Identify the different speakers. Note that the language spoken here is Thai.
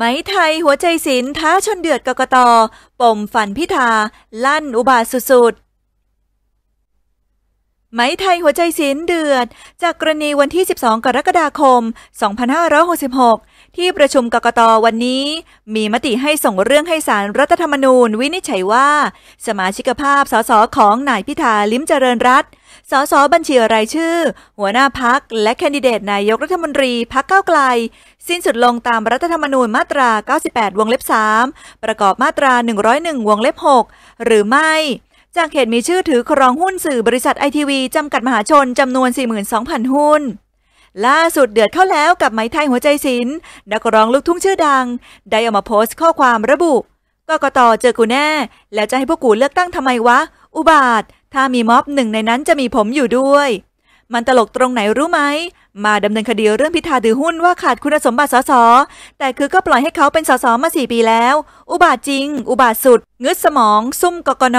Speaker 1: ไหมไทยหัวใจศิลท้าชนเดือดกกตปมฝันพิธา ลั่นอุบาสุดไหมไทยหัวใจศิลเดือด จากกรณีวันที่ 12 กรกฎาคม 2566 ที่ประชุมกกตวันนี้ มีมติให้ส่งเรื่องให้สารรัฐธรรมนูญวินิจฉัยว่า สมาชิกภาพสสของนายพิธาลิ้มเจริญรัตสสบัญชีรายชื่อ หัวหน้าพัก และแคนดิเดตนายกรัฐมนตรีพักเก้าไกล สิ้นสุดลงตามรัฐธรรมนูญมาตรา 98 วงเล็บ 3 ประกอบมาตรา 101 วงเล็บ 6 หรือไม่จากเขตมีชื่อถือครองหุ้นสื่อบริษัทไอทีวีจำกัดมหาชน จำนวน 42,000 หุ้น ล่าสุดเดือดเข้าแล้วกับไม้ไทยหัวใจศิลป์นักร้องลูกทุ่งชื่อดัง ได้ออกมาโพสต์ข้อความระบุ กกตเจอกูแน่ แล้วจะให้พวกกูเลือกตั้งทำไมวะอุบาทถ้ามีม็อบหนึ่งในนั้นจะมีผมอยู่ด้วย มันตลกตรงไหนรู้ไหม มาดำเนินคดีเรื่องพิธาถือหุ้นว่าขาดคุณสมบัติสสแต่คือก็ปล่อยให้เขาเป็นสสมาสี่ปีแล้ว อุบาทจริง อุบาทสุด งึดสมองซุ่มกกน